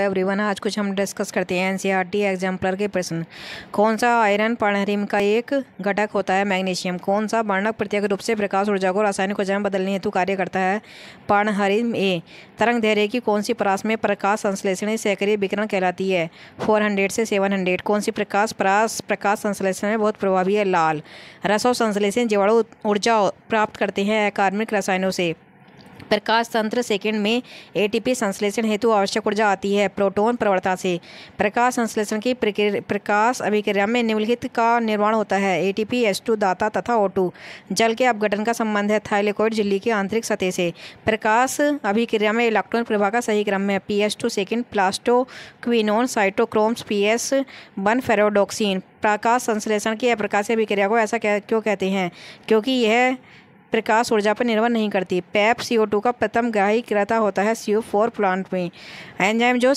everyone आज कुछ हम डिस्कस करते हैं एनसीईआरटी एग्जाम्पलर e के प्रश्न कौन सा आयरन पर्णहरिम का एक घटक होता है मैग्नीशियम कौन सा वर्णक प्रत्येक रूप से प्रकाश ऊर्जा को रासायनिक ऊर्जा में बदलने हेतु कार्य करता है पर्णहरिम ए तरंग धैर्य की कौन सी परास में प्रकाश संश्लेषण सक्रिय विकरण कहलाती है फोर हंड्रेड से सेवन हंड्रेड कौन सी प्रकाश परास प्रकाश संश्लेषण में बहुत प्रभावी है लाल रसो संश्लेषण जीवाणु ऊर्जा प्राप्त करते हैं अकार्मिक रसायनों से प्रकाश तंत्र सेकेंड में एटीपी संश्लेषण हेतु आवश्यक ऊर्जा आती है प्रोटोन प्रवणता से प्रकाश संश्लेषण की प्रकाश अभिक्रिया में निम्नलिखित का निर्माण होता है एटीपी टी दाता तथा ओ जल के अपघटन का संबंध है थाइलेकोइड झिल्ली की आंतरिक सतह से प्रकाश अभिक्रिया में इलेक्ट्रॉन प्रभाव का सही क्रम है P S two second plastoquinone cytochromes P S one ferredoxin प्रकाश संश्लेषण की अप्रकाशीय अभिक्रिया को ऐसा कह, क्यों कहते हैं क्योंकि यह प्रकाश ऊर्जा पर निर्भर नहीं करती पैप सीओ टू का प्रथम ग्राही क्रता होता है सीओ फोर प्लांट में एंजाइम जो